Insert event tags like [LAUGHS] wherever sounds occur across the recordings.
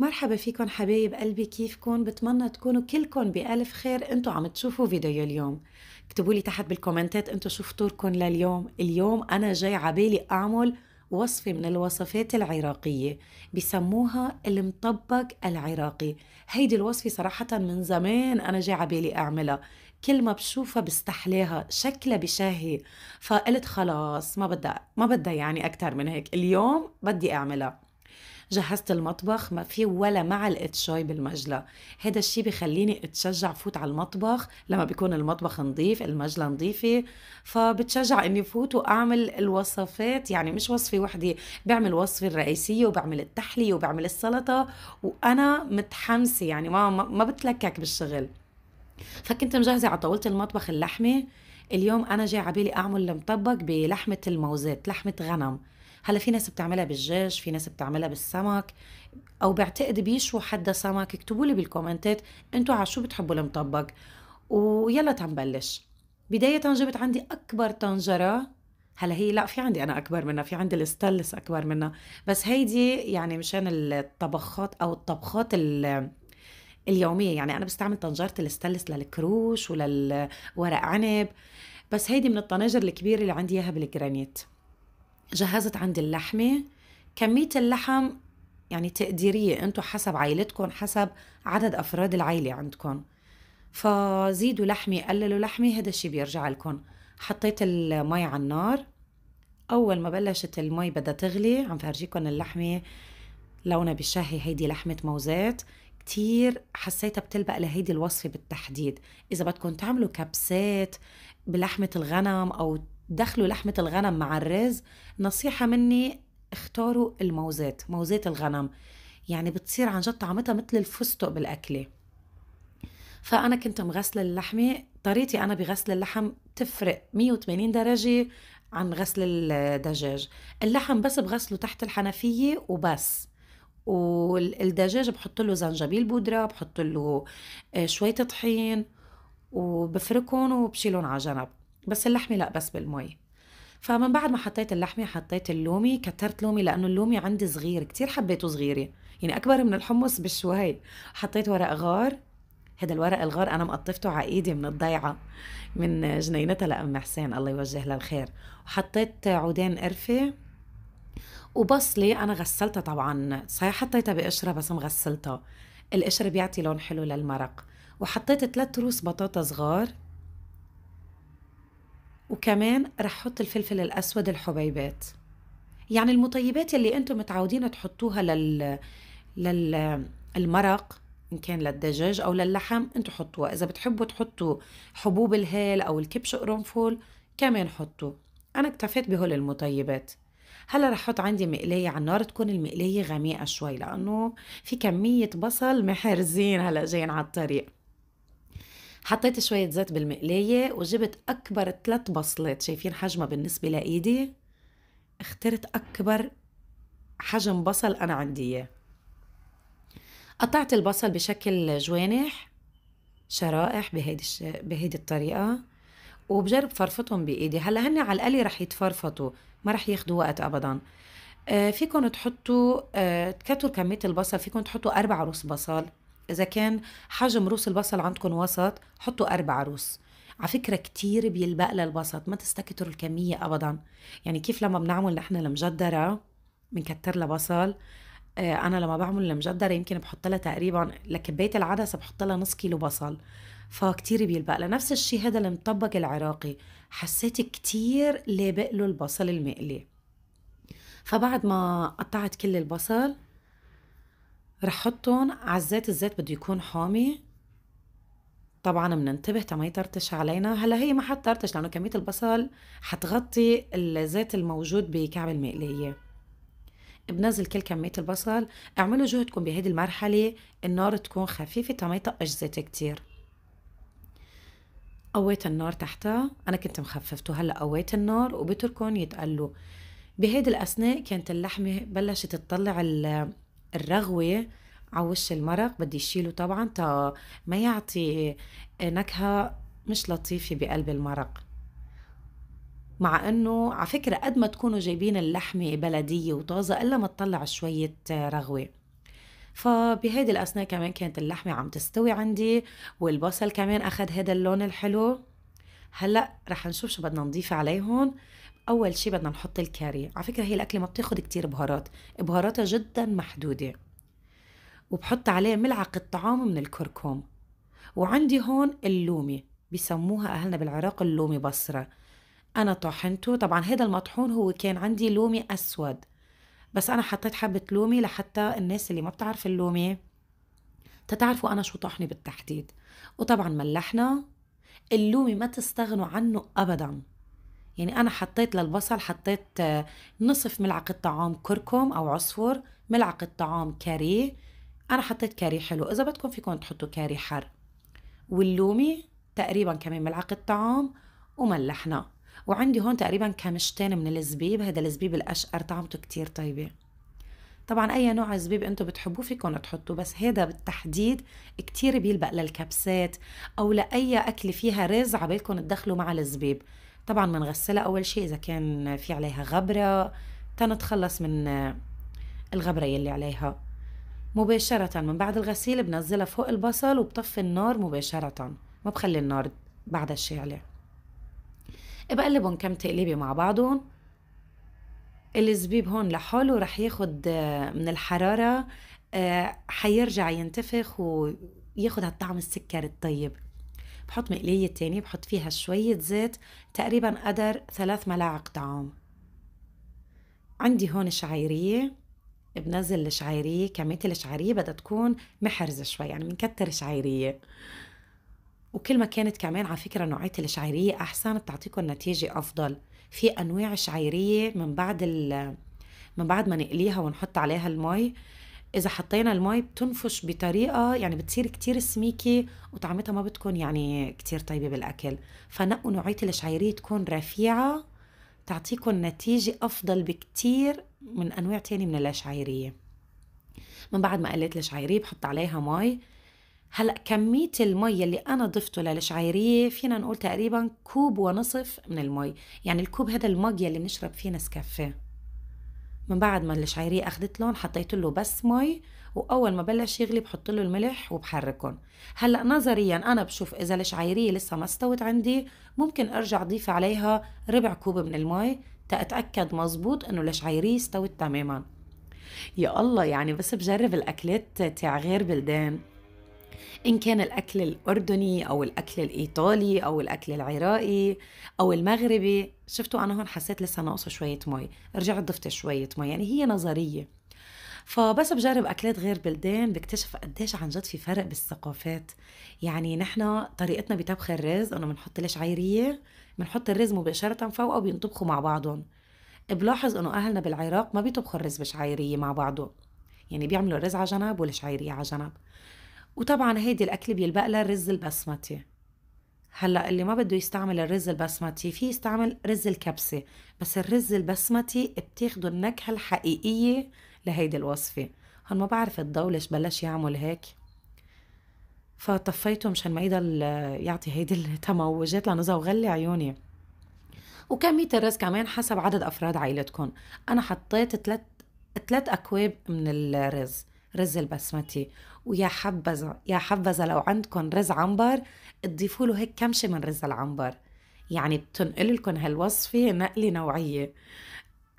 مرحبا فيكم حبايب قلبي كيفكم بتمنى تكونوا كلكم بألف خير انتو عم تشوفوا فيديو اليوم اكتبوا لي تحت بالكومنتات انتو شو فطوركم لليوم اليوم انا جاي عبالي اعمل وصفة من الوصفات العراقية بسموها المطبق العراقي هيدي الوصفة صراحة من زمان أنا جاي عبالي أعملها كل ما بشوفها بستحلاها شكلها بشهي فقلت خلاص ما بدها ما بدها يعني أكتر من هيك اليوم بدي أعملها جهزت المطبخ ما في ولا معلقه شاي بالمجلى هذا الشيء بخليني اتشجع فوت على المطبخ لما بيكون المطبخ نظيف المجلى نظيفه فبتشجع اني فوت واعمل الوصفات يعني مش وصفه وحده بعمل وصفه الرئيسيه وبعمل التحليه وبعمل السلطه وانا متحمسه يعني ما ما بتلكك بالشغل فكنت مجهزه على طاوله المطبخ اللحمه اليوم انا جاي على بالي اعمل المطبق بلحمه الموزات لحمه غنم هلا في ناس بتعملها بالدجاج في ناس بتعملها بالسمك او بعتقد بيشوا حدا سمك اكتبوا لي بالكومنتات انتوا على شو بتحبوا المطبق ويلا تنبلش بداية جبت عندي أكبر طنجرة هلا هي لا في عندي أنا أكبر منها في عندي الستلس أكبر منها بس هيدي يعني مشان الطبخات أو الطبخات اليومية يعني أنا بستعمل طنجرة الستلس للكروش وللورق عنب بس هيدي من الطناجر الكبيرة اللي عندي إياها بالجرانيت جهزت عندي اللحمه كميه اللحم يعني تقديريه انتم حسب عائلتكم حسب عدد افراد العائله عندكم فزيدوا لحمه قللوا لحمه هذا الشيء بيرجع لكم حطيت المي على النار اول ما بلشت المي بدها تغلي عم فرجيكم اللحمه لونها بالشهي هيدي لحمه موزات كتير حسيتها بتلبق لهيدي الوصفة بالتحديد إذا بدكم تعملوا كبسات بلحمة الغنم أو دخلوا لحمة الغنم مع الرز نصيحة مني اختاروا الموزات موزات الغنم يعني بتصير عن جد طعمتها مثل الفستق بالأكلة فأنا كنت مغسلة اللحمة طريقتي أنا بغسل اللحم تفرق 180 درجة عن غسل الدجاج اللحم بس بغسله تحت الحنفية وبس والدجاج بحط له زنجبيل بودرة بحط له آه، شوية طحين وبفركهم وبشيلهم على جنب بس اللحمه لا بس بالمي فمن بعد ما حطيت اللحمه حطيت اللومي كترت لومي لانه اللومي عندي صغير كتير حبيته صغيره يعني اكبر من الحمص بشوي حطيت ورق غار هذا الورق الغار انا مقطفته على ايدي من الضيعه من جنينتها لام حسين الله يوجه لها الخير وحطيت عودين قرفه وبصلي انا غسلتها طبعا صحيح حطيتها بقشره بس مغسلتها القشره بيعطي لون حلو للمرق وحطيت ثلاث رؤوس بطاطا صغار وكمان رح حط الفلفل الأسود الحبيبات يعني المطيبات اللي أنتم متعودين تحطوها لل... للمرق إن كان للدجاج أو للحم أنتم حطوها إذا بتحبوا تحطوا حبوب الهيل أو الكبش قرنفل كمان حطوا أنا اكتفيت بهول المطيبات هلا رح احط عندي مقلايه على النار تكون المقلايه غميقه شوي لانه في كميه بصل محرزين هلا جايين على الطريق حطيت شوية زيت بالمقلاية وجبت أكبر ثلاث بصلات شايفين حجمها بالنسبة لإيدي اخترت أكبر حجم بصل أنا عندي إياه قطعت البصل بشكل جوانح شرائح بهيدي الش... بهيدي الطريقة وبجرب فرفطهم بإيدي هلا هن على القلي رح يتفرفطوا ما رح ياخدوا وقت أبدا آه، فيكم تحطوا تكتروا آه، تكتر كمية البصل فيكم تحطوا أربع عروس بصل إذا كان حجم روس البصل عندكم وسط حطوا أربع روس على فكرة كتير بيلبق للبسط ما تستكتروا الكمية أبدا يعني كيف لما بنعمل نحن المجدرة بنكتر لها بصل آه، أنا لما بعمل المجدرة يمكن بحط لها تقريبا لكباية العدس بحط لها نص كيلو بصل فكتير بيلبق لها نفس الشيء هذا المطبق العراقي حسيت كتير لابق له البصل المقلي فبعد ما قطعت كل البصل رح حطهم على الزيت الزيت بده يكون حامي طبعا بننتبه تا يطرطش علينا هلا هي ما حتطرطش لانه كميه البصل حتغطي الزيت الموجود بكعب المقليه بنزل كل كميه البصل اعملوا جهدكم بهيدي المرحله النار تكون خفيفه تا يطقش زيت كتير قويت النار تحتها انا كنت مخففته هلا قويت النار وبتركهم يتقلوا بهيدي الاثناء كانت اللحمه بلشت تطلع الرغوه على وش المرق بدي شيله طبعا تا ما يعطي نكهه مش لطيفه بقلب المرق مع انه على فكره قد ما تكونوا جايبين اللحمه بلديه وطازه الا ما تطلع شويه رغوه فبهيدي الاثناء كمان كانت اللحمه عم تستوي عندي والبصل كمان اخذ هذا اللون الحلو هلا رح نشوف شو بدنا نضيف عليهم اول شيء بدنا نحط الكاري على فكره هي الاكله ما بتاخذ كتير بهارات بهاراتها جدا محدوده وبحط عليه ملعقه طعام من الكركم وعندي هون اللومي بسموها اهلنا بالعراق اللومي بصره انا طحنته طبعا هذا المطحون هو كان عندي لومي اسود بس انا حطيت حبه لومي لحتى الناس اللي ما بتعرف اللومي تتعرفوا انا شو طحني بالتحديد وطبعا ملحنا اللومي ما تستغنوا عنه ابدا يعني انا حطيت للبصل حطيت آه، نصف ملعقه طعام كركم او عصفور ملعقه طعام كاري انا حطيت كاري حلو اذا بدكم فيكم تحطوا كاري حر واللومي تقريبا كمان ملعقه طعام وملحنا وعندي هون تقريبا كمشتين من الزبيب هذا الزبيب الاشقر طعمته كتير طيبه طبعا اي نوع زبيب انتم بتحبوه فيكم تحطوه بس هذا بالتحديد كتير بيلبق للكبسات او لاي اكل فيها رز عبالكم تدخلوا مع الزبيب طبعا بنغسلها اول شيء اذا كان في عليها غبره تنتخلص من الغبره يلي عليها مباشرة من بعد الغسيل بنزلها فوق البصل وبطفي النار مباشرة ما بخلي النار بعد الشعلة بقلبهم كم تقليبة مع بعضهم الزبيب هون لحاله رح ياخد آه، من الحرارة آه، حيرجع ينتفخ وياخد هالطعم السكر الطيب بحط مقلية تانية بحط فيها شوية زيت تقريبا قدر ثلاث ملاعق طعام عندي هون شعيرية بنزل الشعيرية كمية الشعيرية بدها تكون محرزة شوي يعني بنكتر شعيرية وكل ما كانت كمان على فكرة نوعية الشعيرية أحسن بتعطيكم نتيجة أفضل في أنواع شعيرية من بعد ال من بعد ما نقليها ونحط عليها المي اذا حطينا المي بتنفش بطريقه يعني بتصير كتير سميكه وطعمتها ما بتكون يعني كتير طيبه بالاكل فنقوا نوعيه الشعيريه تكون رفيعه تعطيكم نتيجه افضل بكتير من انواع تاني من الاشعيريه من بعد ما قليت الشعيريه بحط عليها مي هلا كمية المي اللي أنا ضفته للشعيرية فينا نقول تقريبا كوب ونصف من المي، يعني الكوب هذا المج يلي بنشرب فيه نسكافيه. من بعد ما الشعيريه اخدت لون حطيت له بس مي واول ما بلش يغلي بحط له الملح وبحركهم هلا نظريا انا بشوف اذا الشعيريه لسه ما استوت عندي ممكن ارجع اضيف عليها ربع كوب من المي تأتأكد مزبوط انه الشعيريه استوت تماما يا الله يعني بس بجرب الاكلات تاع غير بلدان إن كان الأكل الأردني أو الأكل الإيطالي أو الأكل العراقي أو المغربي شفتوا أنا هون حسيت لسه ناقصة شوية مي رجعت ضفت شوية مي يعني هي نظرية فبس بجرب أكلات غير بلدان بكتشف قديش عن جد في فرق بالثقافات يعني نحن طريقتنا بطبخ الرز إنه بنحط ليش عيرية بنحط الرز مباشرة فوقه بينطبخوا مع بعضهم بلاحظ إنه أهلنا بالعراق ما بيطبخوا الرز بشعيرية مع بعضه يعني بيعملوا الرز على جنب والشعيرية على جنب وطبعا هيدي الأكلة بيلبق لها الرز البسمتي هلا اللي ما بده يستعمل الرز البسمتي في يستعمل رز الكبسة بس الرز البسمتي بتاخده النكهة الحقيقية لهيدي الوصفة هون ما بعرف الضو ليش بلش يعمل هيك فطفيته مشان ما يضل يعطي هيدي التموجات لانه اذا وغلي عيوني وكمية الرز كمان حسب عدد أفراد عائلتكم أنا حطيت ثلاث ثلاث أكواب من الرز رز البسمتي ويا حبذا يا حبذا لو عندكم رز عنبر تضيفوا له هيك كمشة من رز العنبر يعني بتنقل لكم هالوصفة نقلة نوعية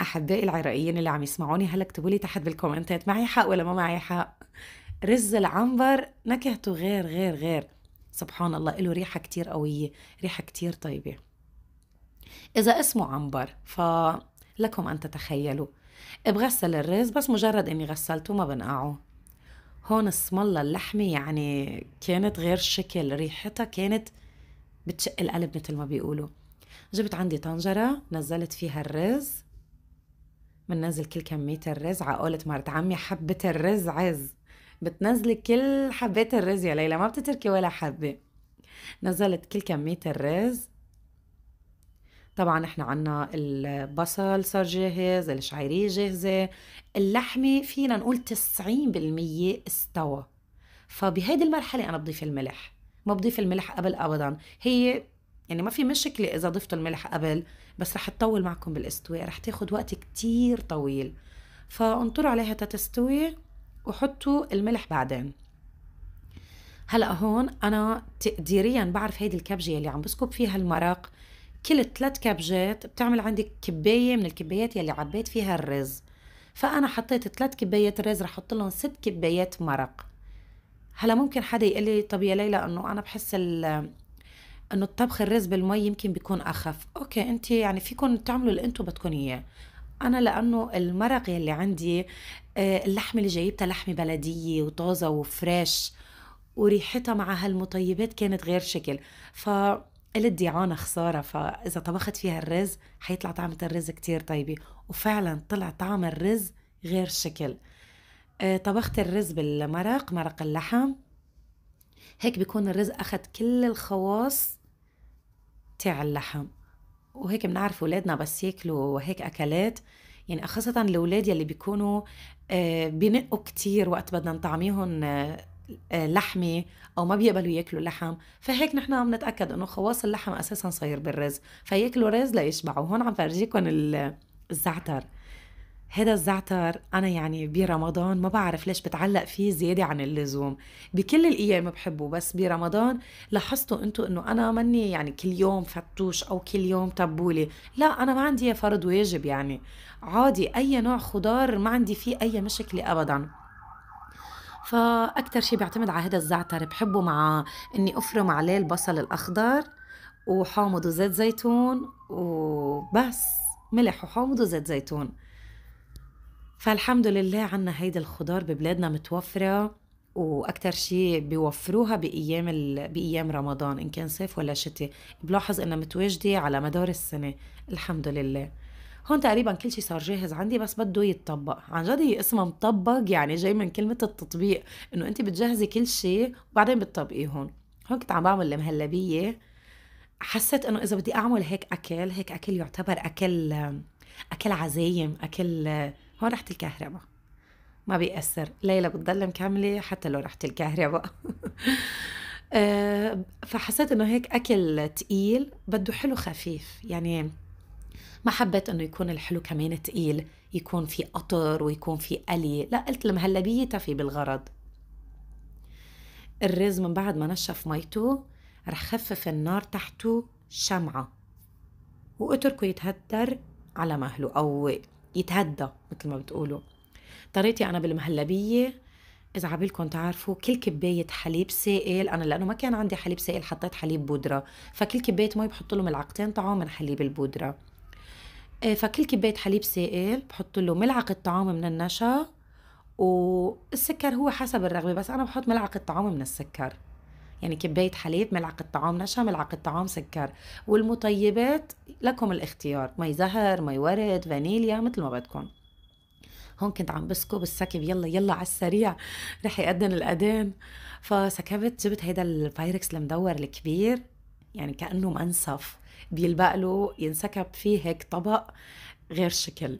أحبائي العراقيين اللي عم يسمعوني هلا اكتبوا لي تحت بالكومنتات معي حق ولا ما معي حق رز العنبر نكهته غير غير غير سبحان الله له ريحة كتير قوية ريحة كتير طيبة إذا اسمه عنبر ف لكم أن تتخيلوا بغسل الرز بس مجرد إني غسلته ما بنقعه هون اسم الله اللحمة يعني كانت غير شكل ريحتها كانت بتشق القلب مثل ما بيقولوا جبت عندي طنجرة نزلت فيها الرز بننزل كل كمية الرز عقولة مرت عمي حبة الرز عز بتنزلي كل حبات الرز يا ليلى ما بتتركي ولا حبة نزلت كل كمية الرز طبعا احنا عنا البصل صار جاهز الشعيرية جاهزة اللحمة فينا نقول 90% استوى فبهيدي المرحلة أنا بضيف الملح ما بضيف الملح قبل أبدا هي يعني ما في مشكلة إذا ضفتوا الملح قبل بس رح تطول معكم بالاستواء رح تاخد وقت كتير طويل فانطروا عليها تستوي وحطوا الملح بعدين هلا هون انا تقديريا بعرف هيدي الكبجه اللي عم بسكب فيها المرق كل ثلاث كبجات بتعمل عندي كباية من الكبايات يلي عبيت فيها الرز فأنا حطيت ثلاث كبايات رز رح أحط لهم ست كبايات مرق هلا ممكن حدا يقول لي طب يا ليلى انه انا بحس انه الطبخ الرز بالمي يمكن بيكون اخف اوكي انت يعني فيكم تعملوا اللي انتم بدكم اياه انا لانه المرق يلي عندي آه، اللحمه اللي جايبتها لحمه بلديه وطازه وفريش وريحتها مع هالمطيبات كانت غير شكل ف قلت عانة خسارة فإذا طبخت فيها الرز حيطلع طعمة الرز كتير طيبة وفعلا طلع طعم الرز غير شكل آه، طبخت الرز بالمرق مرق اللحم هيك بيكون الرز أخذ كل الخواص تاع اللحم وهيك بنعرف ولادنا بس ياكلوا هيك أكلات يعني خاصة الأولاد يلي بيكونوا آه، بنقوا كتير وقت بدنا نطعميهم آه، آه، لحمه او ما بيقبلوا ياكلوا لحم فهيك نحن عم نتاكد انه خواص اللحم اساسا صاير بالرز فياكلوا رز ليشبعوا هون عم فرجيكم الزعتر هذا الزعتر أنا يعني برمضان ما بعرف ليش بتعلق فيه زيادة عن اللزوم بكل الأيام بحبه بس برمضان لاحظتوا أنتوا أنه أنا مني يعني كل يوم فتوش أو كل يوم تبولة لا أنا ما عندي فرض واجب يعني عادي أي نوع خضار ما عندي فيه أي مشكلة أبداً فأكتر شي بيعتمد على هذا الزعتر بحبه مع إني أفرم عليه البصل الأخضر وحامض وزيت زيتون وبس ملح وحامض وزيت زيتون فالحمد لله عنا هيدي الخضار ببلادنا متوفرة واكثر شيء بيوفروها بايام ال... بايام رمضان ان كان صيف ولا شتي بلاحظ انها متواجده على مدار السنه الحمد لله هون تقريبا كل شيء صار جاهز عندي بس بده يتطبق عن جد هي اسمها مطبق يعني جاي من كلمه التطبيق انه انت بتجهزي كل شيء وبعدين بتطبقيه هون هون كنت عم بعمل المهلبيه حسيت انه اذا بدي اعمل هيك اكل هيك اكل يعتبر اكل اكل عزايم اكل هون رحت الكهرباء ما بيأثر ليلى بتضل مكملة حتى لو رحت الكهرباء [LAUGHS] أه، فحسيت انه هيك اكل تقيل بده حلو خفيف يعني ما حبيت انه يكون الحلو كمان تقيل يكون في قطر ويكون في قلي لا قلت المهلبية تفي بالغرض الرز من بعد ما نشف ميته رح خفف النار تحته شمعة واتركه يتهدر على مهله أو يتهدى مثل ما بتقولوا طريقتي أنا بالمهلبية إذا عبيلكم تعرفوا كل كباية حليب سائل أنا لأنه ما كان عندي حليب سائل حطيت حليب بودرة فكل كباية مي بحط له ملعقتين طعام من حليب البودرة آه، فكل كباية حليب سائل بحط له ملعقة طعام من النشا والسكر هو حسب الرغبة بس أنا بحط ملعقة طعام من السكر يعني كباية حليب ملعقة طعام نشا ملعقة طعام سكر والمطيبات لكم الاختيار مي زهر مي ورد فانيليا مثل ما بدكم هون كنت عم بسكب السكب يلا يلا على السريع رح يأذن الأذان فسكبت جبت هيدا الفايركس المدور الكبير يعني كأنه منسف بيلبق له ينسكب فيه هيك طبق غير شكل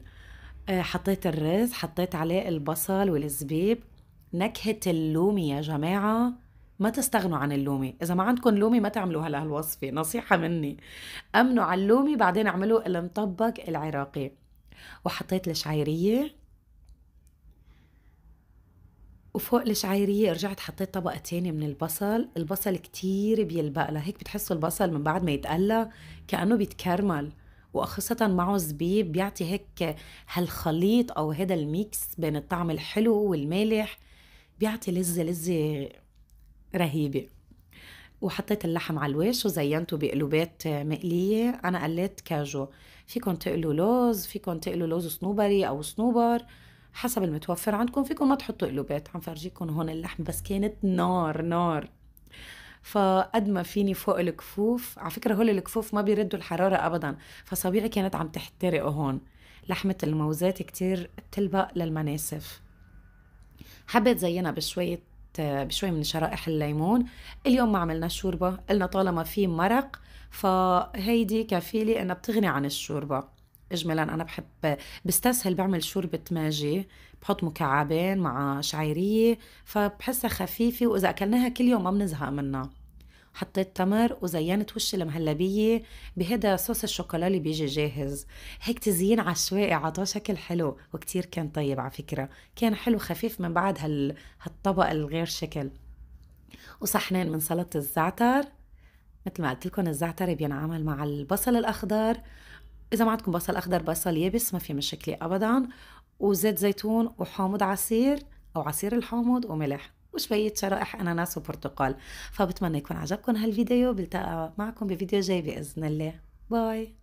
آه، حطيت الرز حطيت عليه البصل والزبيب نكهة اللومي يا جماعة ما تستغنوا عن اللومي إذا ما عندكم لومي ما تعملوا هلا هالوصفة نصيحة مني أمنوا على اللومي بعدين اعملوا المطبق العراقي وحطيت الشعيرية وفوق الشعيرية رجعت حطيت طبقة تانية من البصل البصل كتير بيلبق هيك بتحسوا البصل من بعد ما يتقلى كأنه بيتكرمل وخاصة معه زبيب بيعطي هيك هالخليط أو هذا الميكس بين الطعم الحلو والمالح بيعطي لذة لذة رهيبة وحطيت اللحم على الوش وزينته بقلوبات مقلية أنا قليت كاجو فيكم تقلوا لوز فيكم تقلوا لوز صنوبري أو صنوبر حسب المتوفر عندكم فيكم ما تحطوا قلوبات عم فرجيكم هون اللحم بس كانت نار نار فقد ما فيني فوق الكفوف على فكره هول الكفوف ما بيردوا الحراره ابدا فصبيعي كانت عم تحترق هون لحمه الموزات كتير بتلبق للمناسف حبيت زينها بشويه بشوي من شرائح الليمون اليوم ما عملنا شوربه قلنا طالما في مرق فهيدي كفيله انها بتغني عن الشوربه اجمالا انا بحب بستسهل بعمل شوربه ماجي بحط مكعبين مع شعيريه فبحسها خفيفه واذا اكلناها كل يوم ما بنزهق منها حطيت تمر وزينت وشي المهلبية بهذا صوص الشوكولا اللي بيجي جاهز هيك تزيين عشوائي عطاه شكل حلو وكتير كان طيب على فكرة كان حلو خفيف من بعد هال... هالطبق الغير شكل وصحنين من سلطة الزعتر مثل ما قلت لكم الزعتر بينعمل مع البصل الأخضر إذا ما عندكم بصل أخضر بصل يابس ما في مشكلة أبدا وزيت زيتون وحامض عصير أو عصير الحامض وملح وشوية شرائح أناناس وبرتقال فبتمنى يكون عجبكم هالفيديو بلتقى معكم بفيديو جاي بإذن الله باي